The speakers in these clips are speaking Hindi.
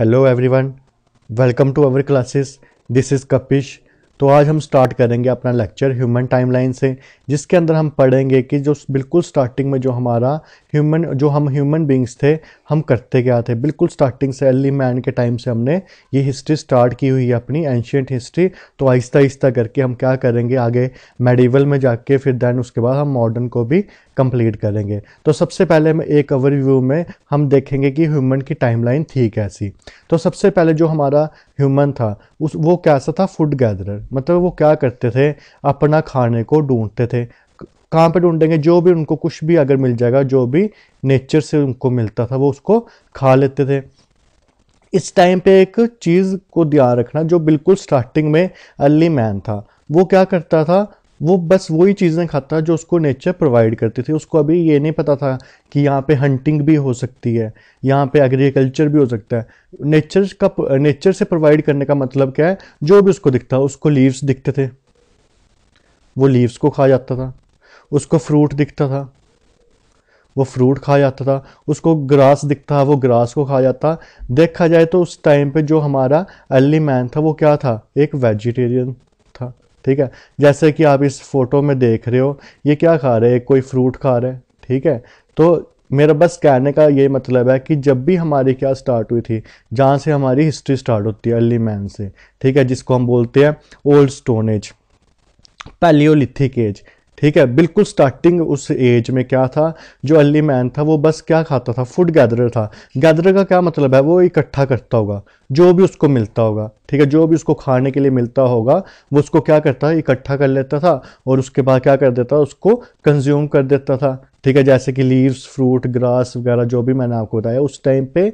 hello everyone welcome to our classes this is Kapish तो आज हम स्टार्ट करेंगे अपना लेक्चर ह्यूमन टाइमलाइन से जिसके अंदर हम पढ़ेंगे कि जो बिल्कुल स्टार्टिंग में जो हमारा ह्यूमन जो हम ह्यूमन बींग्स थे हम करते क्या थे बिल्कुल स्टार्टिंग से अर्ली मैन के टाइम से हमने ये हिस्ट्री स्टार्ट की हुई है अपनी एंशियट हिस्ट्री तो आहिस्ता आहिस्ता करके हम क्या करेंगे आगे मेडिवल में जाके फिर दैन उसके बाद हम मॉडर्न को भी कंप्लीट करेंगे तो सबसे पहले हम एक ओवरव्यू में हम देखेंगे कि ह्यूमन की टाइमलाइन थी कैसी तो सबसे पहले जो हमारा ह्यूमन था उस वो कैसा था फूड गैदरर मतलब वो क्या करते थे अपना खाने को ढूंढते थे कहाँ पे ढूंढेंगे जो भी उनको कुछ भी अगर मिल जाएगा जो भी नेचर से उनको मिलता था वो उसको खा लेते थे इस टाइम पे एक चीज़ को ध्यान रखना जो बिल्कुल स्टार्टिंग में अर्ली मैन था वो क्या करता था वो बस वही चीज़ें खाता जो उसको नेचर प्रोवाइड करती थी उसको अभी ये नहीं पता था कि यहाँ पे हंटिंग भी हो सकती है यहाँ पे एग्रीकल्चर भी हो सकता है नेचर का नेचर से प्रोवाइड करने का मतलब क्या है जो भी उसको दिखता उसको लीव्स दिखते थे वो लीव्स को खा जाता था उसको फ्रूट दिखता था वो फ्रूट खा जाता था उसको ग्रास दिखता वो ग्रास को खा जाता देखा जाए तो उस टाइम पे जो हमारा अर्ली मैन था वो क्या था एक वेजिटेरियन ठीक है जैसे कि आप इस फोटो में देख रहे हो ये क्या खा रहे हैं कोई फ्रूट खा रहे हैं ठीक है तो मेरा बस कहने का ये मतलब है कि जब भी हमारी क्या स्टार्ट हुई थी जहाँ से हमारी हिस्ट्री स्टार्ट होती है अर्ली मैन से ठीक है जिसको हम बोलते हैं old stone age palaeolithic age ठीक है बिल्कुल स्टार्टिंग उस एज में क्या था जो अर्ली मैन था वो बस क्या खाता था फूड गैदरर था गैदरर का क्या मतलब है वो इकट्ठा करता होगा जो भी उसको मिलता होगा ठीक है जो भी उसको खाने के लिए मिलता होगा वो उसको क्या करता है इकट्ठा कर लेता था और उसके बाद क्या कर देता उसको कंज्यूम कर देता था ठीक है जैसे कि लीव्स फ्रूट ग्रास वगैरह जो भी मैंने आपको बताया उस टाइम पे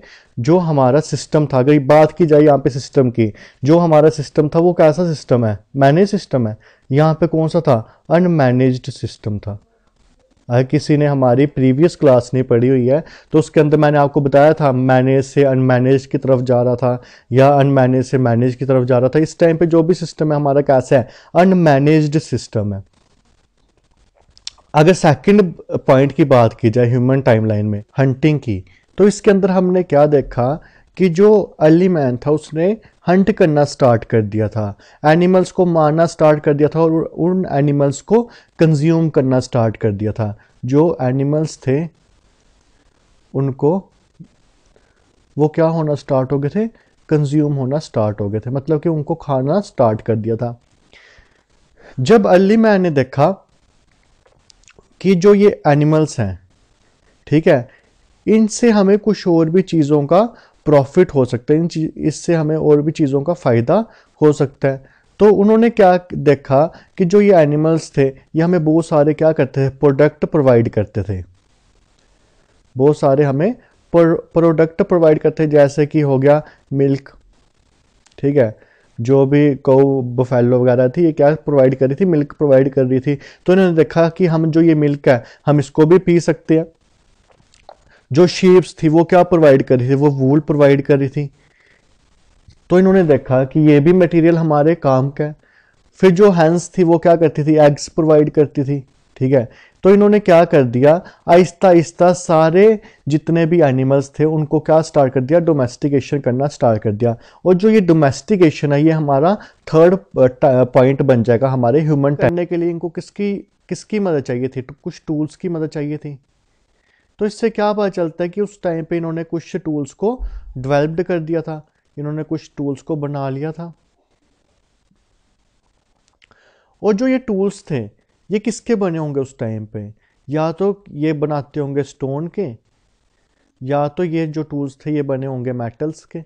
जो हमारा सिस्टम था अगर बात की जाए यहाँ पे सिस्टम की जो हमारा सिस्टम था वो कैसा सिस्टम है मैनेज सिस्टम है यहाँ पे कौन सा था अनमैनेज्ड सिस्टम था अगर किसी ने हमारी प्रीवियस क्लास नहीं पढ़ी हुई है तो उसके अंदर मैंने आपको बताया था मैनेज से अनमैनेज की तरफ जा रहा था या अनमैनेज से मैनेज की तरफ जा रहा था इस टाइम पे जो भी सिस्टम है हमारा कैसा है अनमैनेज्ड सिस्टम है अगर सेकंड पॉइंट की बात की जाए ह्यूमन टाइमलाइन में हंटिंग की तो इसके अंदर हमने क्या देखा कि जो अर्ली मैन था उसने हंट करना स्टार्ट कर दिया था एनिमल्स को मारना स्टार्ट कर दिया था और उन एनिमल्स को कंज्यूम करना स्टार्ट कर दिया था जो एनिमल्स थे उनको वो क्या होना स्टार्ट हो गए थे कंज्यूम होना स्टार्ट हो गए थे मतलब कि उनको खाना स्टार्ट कर दिया था जब अर्ली मैन ने देखा कि जो ये एनिमल्स हैं ठीक है इनसे हमें कुछ और भी चीज़ों का प्रॉफिट हो सकता है इन चीज इससे हमें और भी चीज़ों का फ़ायदा हो सकता है तो उन्होंने क्या देखा कि जो ये एनिमल्स थे ये हमें बहुत सारे क्या करते थे प्रोडक्ट प्रोवाइड करते थे बहुत सारे हमें प्रोडक्ट प्रोवाइड करते जैसे कि हो गया मिल्क ठीक है जो भी कौ बफेलो वगैरह थी ये क्या प्रोवाइड कर रही थी मिल्क प्रोवाइड कर रही थी तो इन्होंने देखा कि हम जो ये मिल्क है हम इसको भी पी सकते हैं जो शेप्स थी वो क्या प्रोवाइड कर रही थी वो वूल प्रोवाइड कर रही थी तो इन्होंने देखा कि ये भी मटेरियल हमारे काम का है फिर जो हैंस थी वो क्या करती थी एग्स प्रोवाइड करती थी ठीक है तो इन्होंने क्या कर दिया आहिस्ता आहिस्ता सारे जितने भी एनिमल्स थे उनको क्या स्टार्ट कर दिया डोमेस्टिकेशन करना स्टार्ट कर दिया और जो ये डोमेस्टिकेशन है ये हमारा थर्ड पॉइंट uh, बन जाएगा हमारे ह्यूमन टाइम के लिए इनको किसकी किसकी मदद चाहिए थी तो कुछ टूल्स की मदद चाहिए थी तो इससे क्या पता चलता है कि उस टाइम पे इन्होंने कुछ टूल्स को डेवलप्ड कर दिया था इन्होंने कुछ टूल्स को बना लिया था और जो ये टूल्स थे ये किसके बने होंगे उस टाइम पे या तो ये बनाते होंगे स्टोन के या तो ये जो टूल्स थे ये बने होंगे मेटल्स के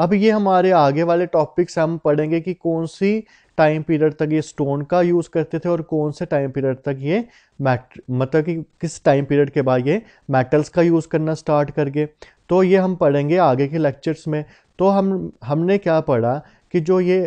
अब ये हमारे आगे वाले टॉपिक्स हम पढ़ेंगे कि कौन सी टाइम पीरियड तक ये स्टोन का यूज़ करते थे और कौन से टाइम पीरियड तक ये मैट मतलब कि किस टाइम पीरियड के बाद ये मेटल्स का यूज़ करना स्टार्ट कर गए तो ये हम पढ़ेंगे आगे के लेक्चर्स में तो हम हमने क्या पढ़ा कि जो ये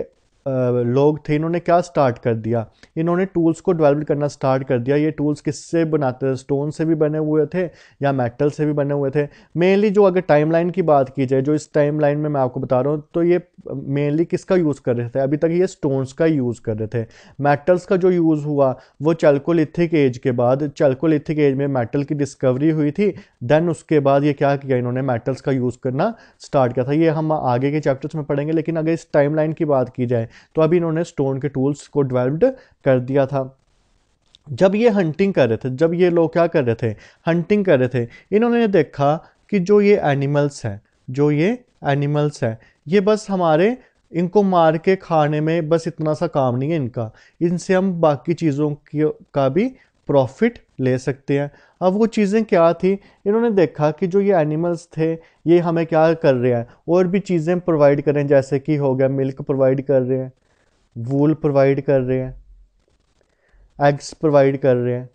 लोग थे इन्होंने क्या स्टार्ट कर दिया इन्होंने टूल्स को डेवलप करना स्टार्ट कर दिया ये टूल्स किससे बनाते थे स्टोन से भी बने हुए थे या मेटल से भी बने हुए थे मेनली जो अगर टाइमलाइन की बात की जाए जो इस टाइमलाइन में मैं आपको बता रहा हूँ तो ये मेनली किसका यूज़ कर रहे थे अभी तक ये स्टोन्स का यूज़ कर रहे थे मेटल्स का जो यूज़ हुआ वो चल्कोलिथिक एज के बाद चल्कोलिथिक एज में मेटल की डिस्कवरी हुई थी देन उसके बाद ये क्या किया इन्होंने मेटल्स का यूज़ करना स्टार्ट किया था ये हम आगे के चैप्टर्स में पढ़ेंगे लेकिन अगर इस टाइमलाइन की बात की जाए तो अभी इन्होंने स्टोन के टूल्स को डेवलप्ड कर दिया था जब ये हंटिंग कर रहे थे जब ये लोग क्या कर रहे थे हंटिंग कर रहे थे इन्होंने देखा कि जो ये एनिमल्स हैं जो ये एनिमल्स हैं ये बस हमारे इनको मार के खाने में बस इतना सा काम नहीं है इनका इनसे हम बाकी चीज़ों की का भी प्रॉफिट ले सकते हैं अब वो चीज़ें क्या थी इन्होंने देखा कि जो ये एनिमल्स थे ये हमें क्या कर रहे हैं और भी चीज़ें प्रोवाइड कर रहे हैं जैसे कि हो गया मिल्क प्रोवाइड कर रहे हैं वूल प्रोवाइड कर रहे हैं एग्स प्रोवाइड कर रहे हैं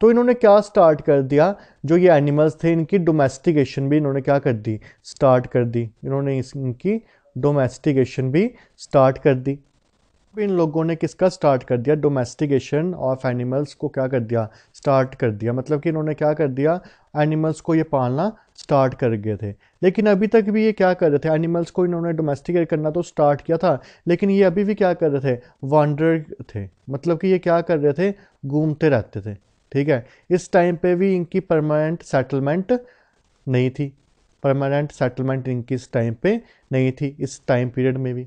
तो इन्होंने क्या स्टार्ट कर दिया जो ये एनिमल्स थे इनकी डोमेस्टिकेशन भी इन्होंने क्या कर दी स्टार्ट कर दी इन्होंने इनकी डोमेस्टिकेशन भी स्टार्ट कर दी पे इन लोगों ने किसका स्टार्ट कर दिया डोमेस्टिकेशन ऑफ एनिमल्स को क्या कर दिया स्टार्ट कर दिया मतलब कि इन्होंने क्या कर दिया एनिमल्स को ये पालना स्टार्ट कर गए थे लेकिन अभी तक भी ये क्या कर रहे थे एनिमल्स को इन्होंने डोमेस्टिकेट करना तो स्टार्ट किया था लेकिन ये अभी भी क्या कर रहे थे वांडर थे मतलब कि ये क्या कर रहे थे घूमते रहते थे ठीक है इस टाइम पे भी इनकी परमानेंट सेटलमेंट नहीं थी परमानेंट सेटलमेंट इनकी इस टाइम पे नहीं थी इस टाइम पीरियड में भी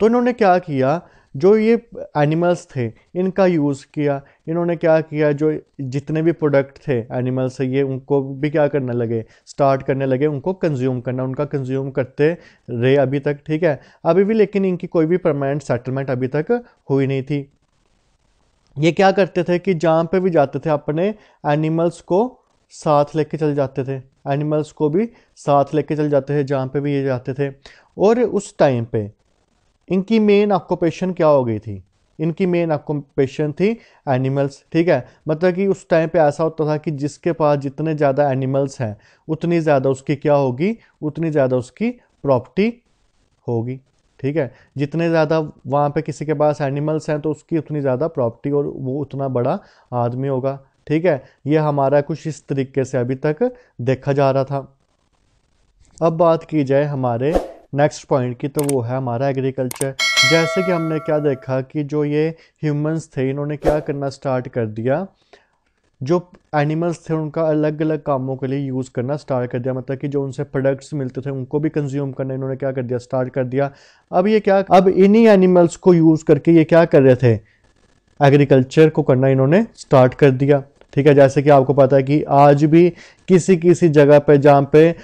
तो इन्होंने क्या किया जो ये एनिमल्स थे इनका यूज़ किया इन्होंने क्या किया जो जितने भी प्रोडक्ट थे एनिमल्स ये उनको भी क्या करने लगे स्टार्ट करने लगे उनको कंज्यूम करना उनका कंज्यूम करते रहे अभी तक ठीक है अभी भी लेकिन इनकी कोई भी परमानेंट सेटलमेंट अभी तक हुई नहीं थी ये क्या करते थे कि जहाँ पे भी जाते थे अपने एनिमल्स को साथ लेके चले जाते थे एनिमल्स को भी साथ लेके चले जाते थे जहाँ पे भी ये जाते थे और उस टाइम पे इनकी मेन ऑक्यूपेशन क्या हो गई थी इनकी मेन ऑक्यूपेशन थी एनिमल्स ठीक है मतलब कि उस टाइम पे ऐसा होता था कि जिसके पास जितने ज़्यादा एनिमल्स हैं उतनी ज़्यादा उसकी क्या होगी उतनी ज़्यादा उसकी प्रॉपर्टी होगी ठीक है जितने ज़्यादा वहाँ पे किसी के पास एनिमल्स हैं तो उसकी उतनी ज़्यादा प्रॉपर्टी और वो उतना बड़ा आदमी होगा ठीक है ये हमारा कुछ इस तरीके से अभी तक देखा जा रहा था अब बात की जाए हमारे नेक्स्ट पॉइंट की तो वो है हमारा एग्रीकल्चर जैसे कि हमने क्या देखा कि जो ये ह्यूमंस थे इन्होंने क्या करना स्टार्ट कर दिया जो एनिमल्स थे उनका अलग अलग कामों के लिए यूज़ करना स्टार्ट कर दिया मतलब कि जो उनसे प्रोडक्ट्स मिलते थे उनको भी कंज्यूम करना इन्होंने क्या कर दिया स्टार्ट कर दिया अब ये क्या अब इन्हीं एनिमल्स को यूज़ करके ये क्या कर रहे थे एग्रीकल्चर को करना इन्होंने स्टार्ट कर दिया ठीक है जैसे कि आपको पता है कि आज भी किसी किसी जगह पे जहाँ पे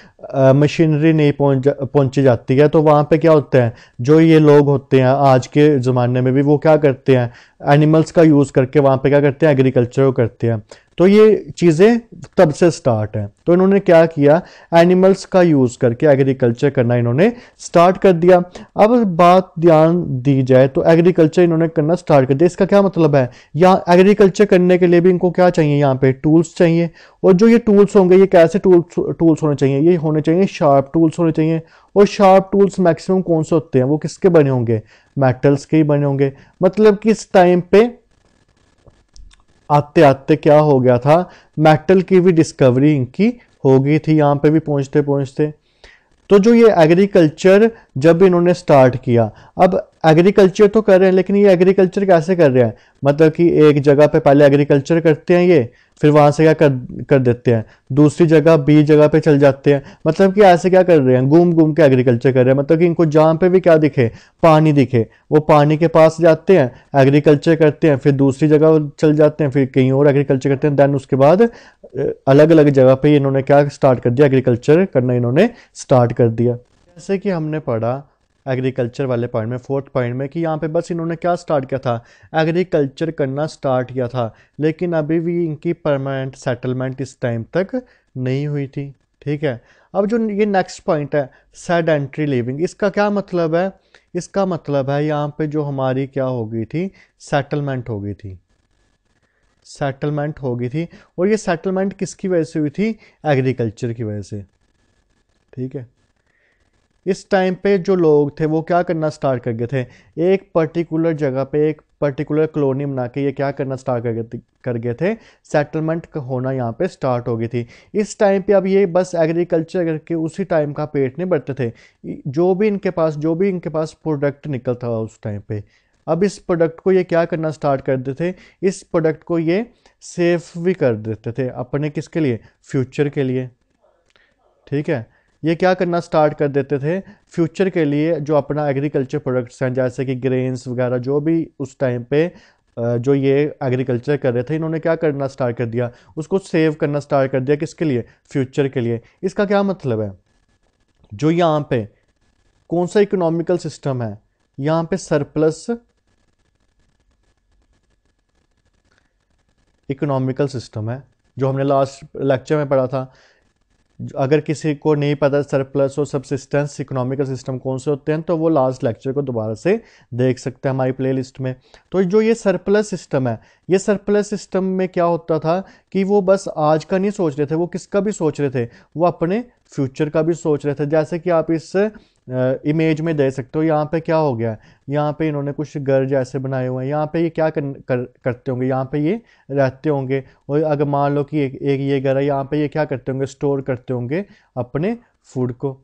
मशीनरी नहीं पहुँच जा, पहुँची जाती है तो वहाँ पे क्या होते हैं जो ये लोग होते हैं आज के ज़माने में भी वो क्या करते हैं एनिमल्स का यूज़ करके वहाँ पे क्या करते हैं एग्रीकल्चर को करते हैं तो ये चीज़ें तब से स्टार्ट हैं तो इन्होंने क्या किया एनिमल्स का यूज़ करके एग्रीकल्चर करना इन्होंने स्टार्ट कर दिया अब बात ध्यान दी जाए तो एग्रीकल्चर इन्होंने करना स्टार्ट कर दिया इसका क्या मतलब है यहाँ एग्रीकल्चर करने के लिए भी इनको क्या चाहिए यहाँ पे टूल्स चाहिए और जो ये टूल्स होंगे ये कैसे टूल्स टूल्स होने चाहिए ये होने चाहिए शार्प टूल्स होने चाहिए और शार्प टूल्स मैक्सिमम कौन से होते हैं वो किसके बने होंगे मेटल्स के ही बने होंगे मतलब कि इस टाइम पे आते आते क्या हो गया था मेटल की भी डिस्कवरी इनकी हो गई थी यहाँ पे भी पहुँचते पहुँचते तो जो ये एग्रीकल्चर जब इन्होंने स्टार्ट किया अब एग्रीकल्चर तो कर रहे हैं लेकिन ये एग्रीकल्चर कैसे कर रहे हैं मतलब कि एक जगह पे पहले एग्रीकल्चर करते हैं ये फिर वहाँ से क्या कर कर देते हैं दूसरी जगह बी जगह पे चल जाते हैं मतलब कि ऐसे क्या कर रहे हैं घूम घूम के एग्रीकल्चर कर रहे हैं मतलब कि इनको जहाँ पे भी क्या दिखे पानी दिखे वो पानी के पास जाते हैं एग्रीकल्चर करते हैं फिर दूसरी जगह चल जाते हैं फिर कहीं और एग्रीकल्चर करते हैं देन उसके बाद अलग अलग जगह पर इन्होंने क्या स्टार्ट कर दिया एग्रीकल्चर करना इन्होंने स्टार्ट कर दिया जैसे कि हमने पढ़ा एग्रीकल्चर वाले पॉइंट में फोर्थ पॉइंट में कि यहाँ पे बस इन्होंने क्या स्टार्ट किया था एग्रीकल्चर करना स्टार्ट किया था लेकिन अभी भी इनकी परमानेंट सेटलमेंट इस टाइम तक नहीं हुई थी ठीक है अब जो ये नेक्स्ट पॉइंट है एंट्री लिविंग इसका क्या मतलब है इसका मतलब है यहाँ पे जो हमारी क्या हो गई थी सेटलमेंट हो गई थी सेटलमेंट हो गई थी और ये सेटलमेंट किसकी वजह से हुई थी एग्रीकल्चर की वजह से ठीक है इस टाइम पे जो लोग थे वो क्या करना स्टार्ट कर गए थे एक पर्टिकुलर जगह पे एक पर्टिकुलर कॉलोनी बना के ये क्या करना स्टार्ट कर गए कर गए थे सेटलमेंट होना यहाँ पे स्टार्ट हो गई थी इस टाइम पे अब ये बस एग्रीकल्चर करके उसी टाइम का पेट नहीं बढ़ते थे जो भी इनके पास जो भी इनके पास प्रोडक्ट निकलता था उस टाइम पे अब इस प्रोडक्ट को ये क्या करना स्टार्ट कर देते थे इस प्रोडक्ट को ये सेफ भी कर देते थे अपने किसके लिए फ्यूचर के लिए ठीक है ये क्या करना स्टार्ट कर देते थे फ्यूचर के लिए जो अपना एग्रीकल्चर प्रोडक्ट्स हैं जैसे कि ग्रेन्स वगैरह जो भी उस टाइम पे जो ये एग्रीकल्चर कर रहे थे इन्होंने क्या करना स्टार्ट कर दिया उसको सेव करना स्टार्ट कर दिया किसके लिए फ्यूचर के लिए इसका क्या मतलब है जो यहाँ पे कौन सा इकोनॉमिकल सिस्टम है यहाँ पे सरप्लस इकोनॉमिकल सिस्टम है जो हमने लास्ट लेक्चर में पढ़ा था अगर किसी को नहीं पता सरप्लस और सबसिस्टेंस इकोनॉमिकल सिस्टम कौन से होते हैं तो वो लास्ट लेक्चर को दोबारा से देख सकते हैं हमारी प्लेलिस्ट में तो जो ये सरप्लस सिस्टम है ये सरप्लस सिस्टम में क्या होता था कि वो बस आज का नहीं सोच रहे थे वो किसका भी सोच रहे थे वो अपने फ्यूचर का भी सोच रहे थे जैसे कि आप इस इमेज में दे सकते हो यहाँ पे क्या हो गया है यहाँ पे इन्होंने कुछ घर जैसे बनाए हुए हैं यहाँ पे ये क्या कर, कर करते होंगे यहाँ पे ये रहते होंगे और अगर मान लो कि एक एक ये घर है यहाँ पे ये क्या करते होंगे स्टोर करते होंगे अपने फूड को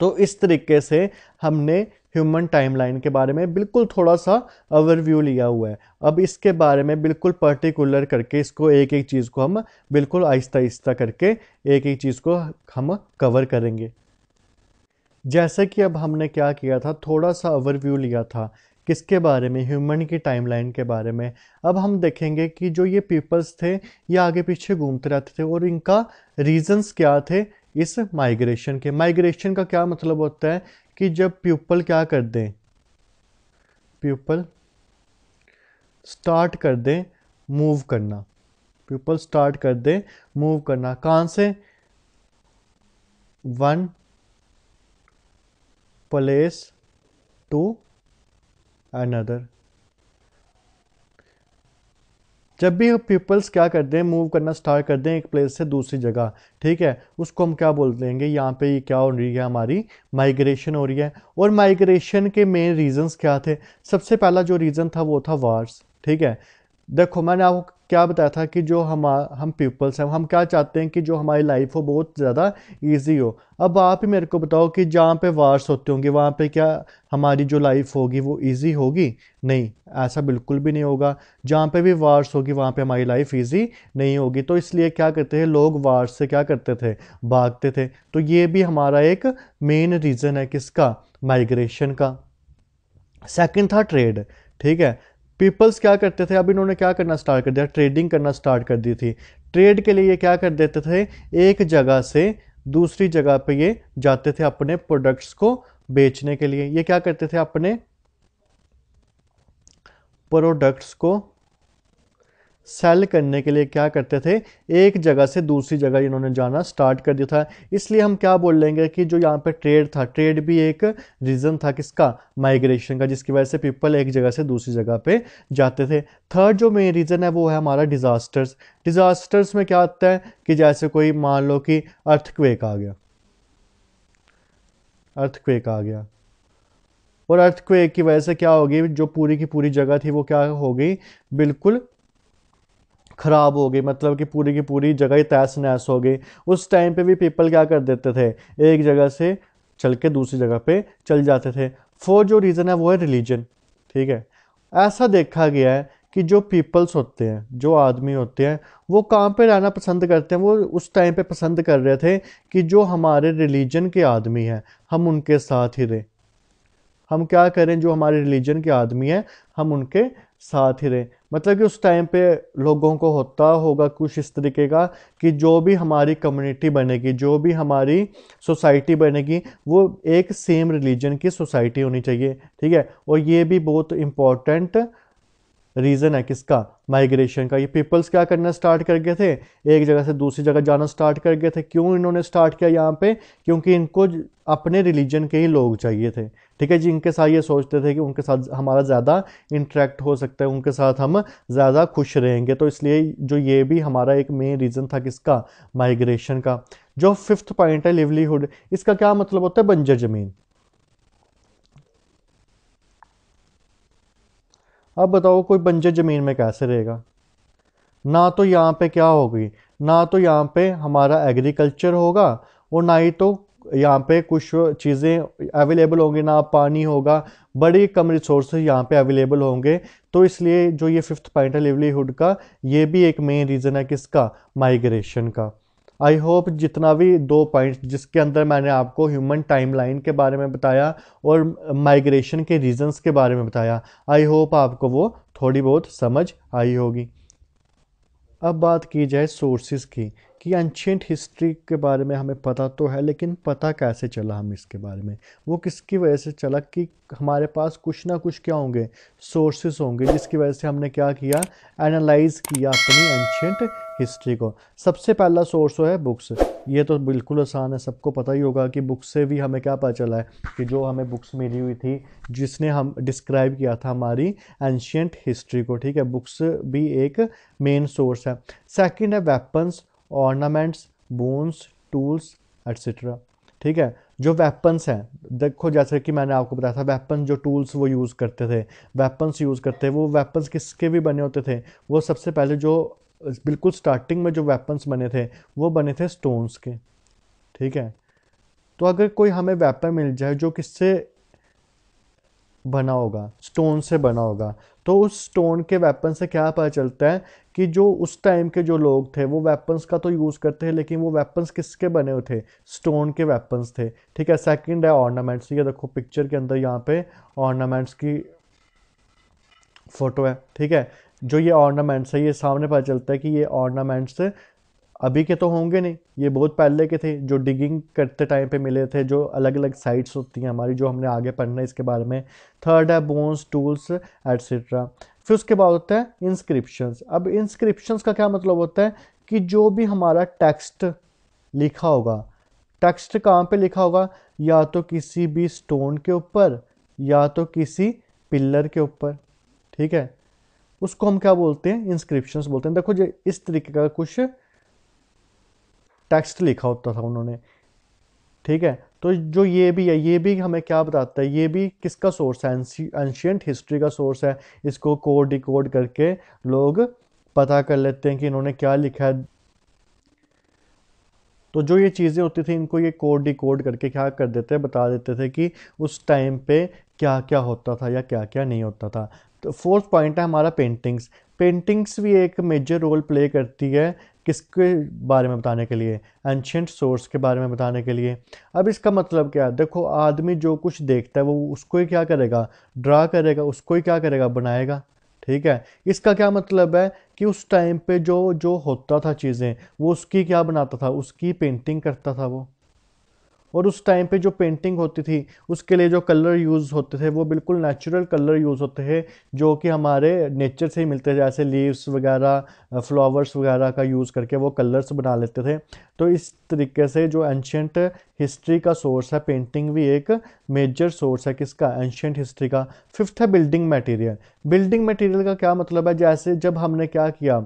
तो इस तरीके से हमने ह्यूमन टाइमलाइन के बारे में बिल्कुल थोड़ा सा ओवरव्यू लिया हुआ है अब इसके बारे में बिल्कुल पर्टिकुलर करके इसको एक एक चीज़ को हम बिल्कुल आहिस्ता आहिस्ता करके एक एक चीज़ को हम कवर करेंगे जैसे कि अब हमने क्या किया था थोड़ा सा ओवरव्यू लिया था किसके बारे में ह्यूमन की टाइमलाइन के बारे में अब हम देखेंगे कि जो ये पीपल्स थे ये आगे पीछे घूमते रहते थे और इनका रीजंस क्या थे इस माइग्रेशन के माइग्रेशन का क्या मतलब होता है कि जब पीपल क्या कर दें पीपल स्टार्ट कर दें मूव करना पीपल स्टार्ट कर दें मूव करना कहाँ से वन place to another जब भी पीपल्स क्या करते हैं मूव करना स्टार्ट करते हैं एक प्लेस से दूसरी जगह ठीक है उसको हम क्या बोल देंगे यहाँ पे ये क्या हो रही है हमारी माइग्रेशन हो रही है और माइग्रेशन के मेन रीजंस क्या थे सबसे पहला जो रीज़न था वो था वार्स ठीक है देखो मैंने आपको क्या बताया था कि जो हम हम पीपल्स हैं हम क्या चाहते हैं कि जो हमारी लाइफ हो बहुत ज़्यादा ईजी हो अब आप ही मेरे को बताओ कि जहाँ पे वार्स होते होंगे वहाँ पे क्या हमारी जो लाइफ होगी वो ईजी होगी नहीं ऐसा बिल्कुल भी नहीं होगा जहाँ पे भी वार्स होगी वहाँ पे हमारी लाइफ ईजी नहीं होगी तो इसलिए क्या करते थे लोग वार्स से क्या करते थे भागते थे तो ये भी हमारा एक मेन रीज़न है किसका माइग्रेशन का सेकंड था ट्रेड ठीक है पीपल्स क्या करते थे अब इन्होंने क्या करना स्टार्ट कर दिया ट्रेडिंग करना स्टार्ट कर दी थी ट्रेड के लिए ये क्या कर देते थे एक जगह से दूसरी जगह पे ये जाते थे अपने प्रोडक्ट्स को बेचने के लिए ये क्या करते थे अपने प्रोडक्ट्स को सेल करने के लिए क्या करते थे एक जगह से दूसरी जगह इन्होंने जाना स्टार्ट कर दिया था इसलिए हम क्या बोल लेंगे कि जो यहाँ पर ट्रेड था ट्रेड भी एक रीज़न था किसका माइग्रेशन का जिसकी वजह से पीपल एक जगह से दूसरी जगह पे जाते थे थर्ड जो मेन रीज़न है वो है हमारा डिज़ास्टर्स डिज़ास्टर्स में क्या आता है कि जैसे कोई मान लो कि अर्थक्वेक आ गया अर्थक्वेक आ गया और अर्थक्वेक की वजह से क्या होगी जो पूरी की पूरी जगह थी वो क्या हो गई बिल्कुल ख़राब हो गई मतलब कि पूरी की पूरी जगह ही तहस नहस हो गई उस टाइम पे भी पीपल क्या कर देते थे एक जगह से चल के दूसरी जगह पे चल जाते थे फोर जो रीज़न है वो है रिलीजन ठीक है ऐसा देखा गया है कि जो पीपल्स होते हैं जो आदमी होते हैं वो काम पे रहना पसंद करते हैं वो उस टाइम पे पसंद कर रहे थे कि जो हमारे रिलीजन के आदमी हैं हम उनके साथ ही रहें हम क्या करें जो हमारे रिलीजन के आदमी हैं हम उनके साथ ही रहें मतलब कि उस टाइम पे लोगों को होता होगा कुछ इस तरीके का कि जो भी हमारी कम्युनिटी बनेगी जो भी हमारी सोसाइटी बनेगी वो एक सेम रिलीजन की सोसाइटी होनी चाहिए ठीक है और ये भी बहुत इम्पॉर्टेंट रीज़न है किसका माइग्रेशन का ये पीपल्स क्या करना स्टार्ट कर गए थे एक जगह से दूसरी जगह जाना स्टार्ट कर गए थे क्यों इन्होंने स्टार्ट किया यहाँ पे क्योंकि इनको अपने रिलीजन के ही लोग चाहिए थे ठीक है जी इनके साथ ये सोचते थे कि उनके साथ हमारा ज़्यादा इंट्रैक्ट हो सकता है उनके साथ हम ज़्यादा खुश रहेंगे तो इसलिए जो ये भी हमारा एक मेन रीज़न था किसका माइग्रेशन का जो फिफ्थ पॉइंट है लिवलीहुड इसका क्या मतलब होता है बंजर ज़मीन अब बताओ कोई बंजर ज़मीन में कैसे रहेगा ना तो यहाँ पे क्या होगी ना तो यहाँ पे हमारा एग्रीकल्चर होगा और ना ही तो यहाँ पे कुछ चीज़ें अवेलेबल होंगी ना पानी होगा बड़ी कम रिसोर्सेज यहाँ पे अवेलेबल होंगे तो इसलिए जो ये फिफ्थ पॉइंट है लिवलीहुड का ये भी एक मेन रीज़न है किसका माइग्रेशन का आई होप जितना भी दो पॉइंट्स जिसके अंदर मैंने आपको ह्यूमन टाइमलाइन के बारे में बताया और माइग्रेशन के रीजंस के बारे में बताया आई होप आपको वो थोड़ी बहुत समझ आई होगी अब बात की जाए सोर्सेज की कि एंशेंट हिस्ट्री के बारे में हमें पता तो है लेकिन पता कैसे चला हम इसके बारे में वो किसकी वजह से चला कि हमारे पास कुछ ना कुछ क्या होंगे सोर्सेस होंगे जिसकी वजह से हमने क्या किया एनालाइज किया अपनी एंशेंट हिस्ट्री को सबसे पहला सोर्स तो है बुक्स ये तो बिल्कुल आसान है सबको पता ही होगा कि बुक्स से भी हमें क्या पता चला है कि जो हमें बुक्स मिली हुई थी जिसने हम डिस्क्राइब किया था हमारी एंशियंट हिस्ट्री को ठीक है बुक्स भी एक मेन सोर्स है सेकंड है weapons ornaments bones tools etcetera ठीक है जो वेपन्स हैं देखो जैसे कि मैंने आपको बताया था वेपन जो टूल्स वो यूज़ करते थे वेपन्स यूज़ करते थे वो वेपन्स किसके भी बने होते थे वो सबसे पहले जो बिल्कुल स्टार्टिंग में जो वेपन्स बने थे वो बने थे स्टोन्स के ठीक है तो अगर कोई हमें वेपन मिल जाए जो किससे बना होगा स्टोन से बना होगा तो उस स्टोन के वेपन से क्या पता चलता है कि जो उस टाइम के जो लोग थे वो वेपन्स का तो यूज़ करते थे लेकिन वो वेपन्स किसके बने हुए थे स्टोन के वेपन्स थे ठीक है सेकंड है ऑर्नामेंट्स ये देखो पिक्चर के अंदर यहाँ पे ऑर्नामेंट्स की फ़ोटो है ठीक है जो ये ऑर्नामेंट्स है ये सामने पता चलता है कि ये ऑर्नामेंट्स अभी के तो होंगे नहीं ये बहुत पहले के थे जो डिगिंग करते टाइम पे मिले थे जो अलग अलग साइट्स होती हैं हमारी जो हमने आगे पढ़ना है इसके बारे में थर्ड है बोन्स टूल्स एट्सट्रा फिर उसके बाद होता है इंस्क्रिप्शंस अब इंस्क्रिप्शंस का क्या मतलब होता है कि जो भी हमारा टेक्स्ट लिखा होगा टेक्स्ट कहाँ पे लिखा होगा या तो किसी भी स्टोन के ऊपर या तो किसी पिलर के ऊपर ठीक है उसको हम क्या बोलते हैं इंस्क्रिप्शंस बोलते हैं देखो जो इस तरीके का कुछ टेक्स्ट लिखा होता था उन्होंने ठीक है तो जो ये भी है ये भी हमें क्या बताता है ये भी किसका सोर्स है एंशियंट हिस्ट्री का सोर्स है इसको कोड डिकोड करके लोग पता कर लेते हैं कि इन्होंने क्या लिखा है तो जो ये चीज़ें होती थी इनको ये कोड डिकोड करके क्या कर देते बता देते थे कि उस टाइम पे क्या क्या होता था या क्या क्या नहीं होता था तो फोर्थ पॉइंट है हमारा पेंटिंग्स पेंटिंग्स भी एक मेजर रोल प्ले करती है किसके बारे में बताने के लिए एंशंट सोर्स के बारे में बताने के लिए अब इसका मतलब क्या है देखो आदमी जो कुछ देखता है वो उसको ही क्या करेगा ड्रा करेगा उसको ही क्या करेगा बनाएगा ठीक है इसका क्या मतलब है कि उस टाइम पे जो जो होता था चीज़ें वो उसकी क्या बनाता था उसकी पेंटिंग करता था वो और उस टाइम पे जो पेंटिंग होती थी उसके लिए जो कलर यूज़ होते थे वो बिल्कुल नेचुरल कलर यूज़ होते थे जो कि हमारे नेचर से ही मिलते थे जैसे लीव्स वगैरह फ्लावर्स वगैरह का यूज़ करके वो कलर्स बना लेते थे तो इस तरीके से जो एंशंट हिस्ट्री का सोर्स है पेंटिंग भी एक मेजर सोर्स है किसका एंशंट हिस्ट्री का फिफ्थ है बिल्डिंग मटेरियल बिल्डिंग मटेरियल का क्या मतलब है जैसे जब हमने क्या किया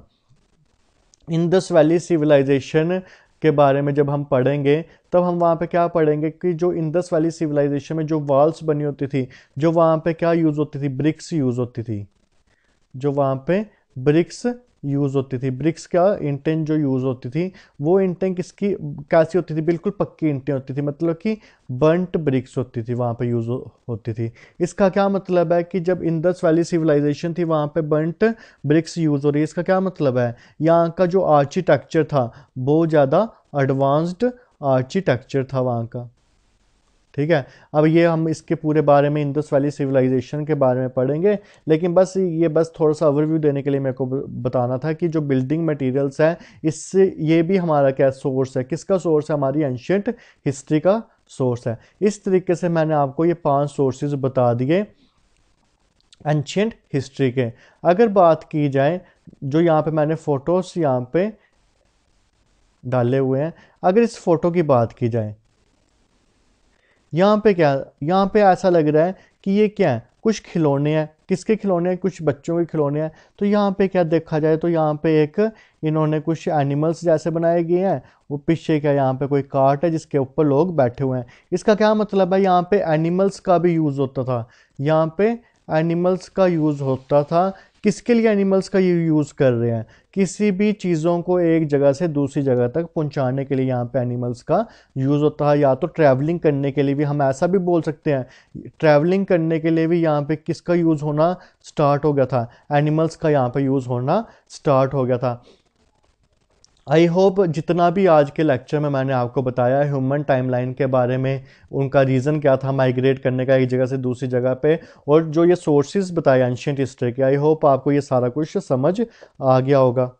इंदस वैली सिविलाइजेशन के बारे में जब हम पढ़ेंगे तब हम वहाँ पे क्या पढ़ेंगे कि जो इंदस वैली सिविलाइजेशन में जो वॉल्स बनी होती थी जो वहाँ पे क्या यूज़ होती थी ब्रिक्स यूज़ होती थी जो वहाँ पे ब्रिक्स यूज़ होती थी ब्रिक्स का इंटें जो यूज़ होती थी वो इंटें किसकी कैसी होती थी बिल्कुल पक्की इंटें होती थी मतलब कि बंट ब्रिक्स होती थी वहाँ पे यूज़ होती थी इसका क्या मतलब है कि जब इंदस वैली सिविलाइजेशन थी वहाँ पे बंट ब्रिक्स यूज़ हो रही है इसका क्या मतलब है यहाँ का जो आर्किटेक्चर था बहुत ज़्यादा एडवांस्ड आर्किटेक्चर था वहाँ का ठीक है अब ये हम इसके पूरे बारे में इंडस वैली सिविलाइजेशन के बारे में पढ़ेंगे लेकिन बस ये बस थोड़ा सा ओवरव्यू देने के लिए मेरे को बताना था कि जो बिल्डिंग मटेरियल्स हैं इससे ये भी हमारा क्या सोर्स है किसका सोर्स है हमारी एंशंट हिस्ट्री का सोर्स है इस तरीके से मैंने आपको ये पांच सोर्सेज बता दिए एंशंट हिस्ट्री के अगर बात की जाए जो यहाँ पर मैंने फ़ोटोज़ यहाँ पर डाले हुए हैं अगर इस फ़ोटो की बात की जाए यहाँ पे क्या यहाँ पे ऐसा लग रहा है कि ये क्या है कुछ खिलौने हैं किसके खिलौने हैं कुछ बच्चों के खिलौने हैं तो यहाँ पे क्या देखा जाए तो यहाँ पे एक इन्होंने कुछ एनिमल्स जैसे बनाए गए हैं वो पीछे क्या यहाँ पे कोई कार्ट है जिसके ऊपर लोग बैठे हुए हैं इसका क्या मतलब है यहाँ पे एनिमल्स का भी यूज़ होता था यहाँ पे एनिमल्स का यूज़ होता था किसके लिए एनिमल्स का ये यूज़ कर रहे हैं किसी भी चीज़ों को एक जगह से दूसरी जगह तक पहुंचाने के लिए यहाँ पे एनिमल्स का यूज़ होता है या तो ट्रैवलिंग करने के लिए भी हम ऐसा भी बोल सकते हैं ट्रैवलिंग करने के लिए भी यहाँ पे किसका यूज़ होना स्टार्ट हो गया था एनिमल्स का यहाँ पे यूज़ होना स्टार्ट हो गया था आई होप जितना भी आज के लेक्चर में मैंने आपको बताया ह्यूमन टाइमलाइन के बारे में उनका रीज़न क्या था माइग्रेट करने का एक जगह से दूसरी जगह पे और जो ये सोर्सेज बताए एंशियट हिस्ट्री के आई होप आपको ये सारा कुछ समझ आ गया होगा